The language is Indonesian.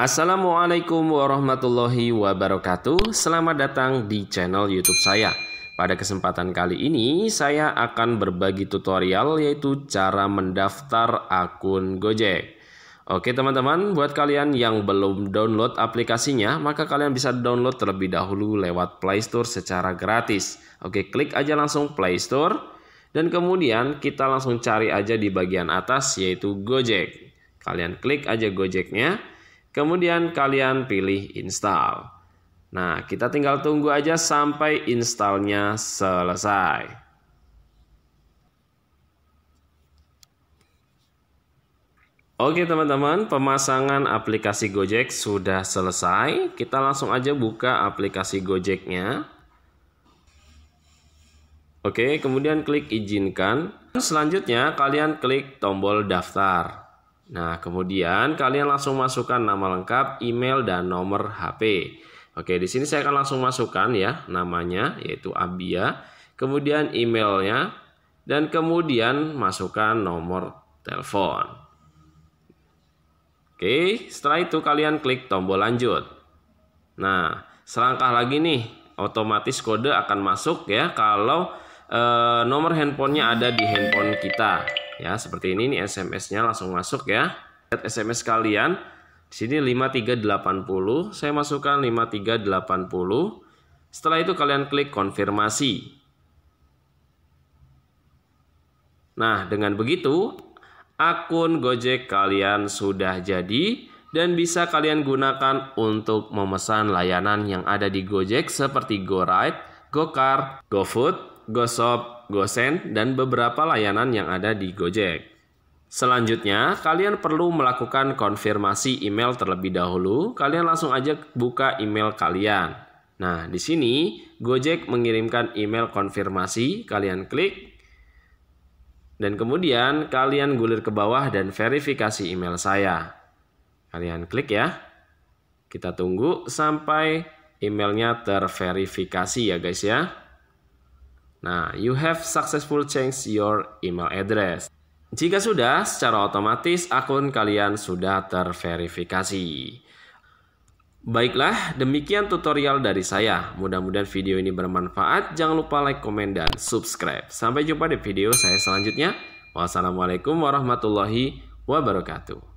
Assalamualaikum warahmatullahi wabarakatuh. Selamat datang di channel YouTube saya. Pada kesempatan kali ini, saya akan berbagi tutorial yaitu cara mendaftar akun Gojek. Oke teman-teman, buat kalian yang belum download aplikasinya, maka kalian bisa download terlebih dahulu lewat Play Store secara gratis. Oke, klik aja langsung Play Store dan kemudian kita langsung cari aja di bagian atas yaitu Gojek. Kalian klik aja Gojeknya. Kemudian kalian pilih install. Nah, kita tinggal tunggu aja sampai installnya selesai. Oke teman-teman, pemasangan aplikasi Gojek sudah selesai. Kita langsung aja buka aplikasi Gojeknya. Oke, kemudian klik izinkan. Selanjutnya kalian klik tombol daftar. Nah, kemudian kalian langsung masukkan nama lengkap, email, dan nomor HP. Oke, di sini saya akan langsung masukkan ya namanya, yaitu Abia. Kemudian emailnya, dan kemudian masukkan nomor telepon. Oke, setelah itu kalian klik tombol lanjut. Nah, selangkah lagi nih, otomatis kode akan masuk ya kalau eh, nomor handphonenya ada di handphone kita. Ya, seperti ini nih SMS-nya langsung masuk ya. Lihat SMS kalian. Di sini 5380, saya masukkan 5380. Setelah itu kalian klik konfirmasi. Nah, dengan begitu akun Gojek kalian sudah jadi dan bisa kalian gunakan untuk memesan layanan yang ada di Gojek seperti GoRide, GoCar, GoFood, GoShop, GoSend, dan beberapa layanan yang ada di Gojek. Selanjutnya, kalian perlu melakukan konfirmasi email terlebih dahulu. Kalian langsung aja buka email kalian. Nah, di sini Gojek mengirimkan email konfirmasi, kalian klik dan kemudian kalian gulir ke bawah dan verifikasi email saya. Kalian klik ya. Kita tunggu sampai emailnya terverifikasi ya guys ya. Nah, you have successful change your email address. Jika sudah, secara otomatis akun kalian sudah terverifikasi. Baiklah, demikian tutorial dari saya. Mudah-mudahan video ini bermanfaat. Jangan lupa like, komen, dan subscribe. Sampai jumpa di video saya selanjutnya. Wassalamualaikum warahmatullahi wabarakatuh.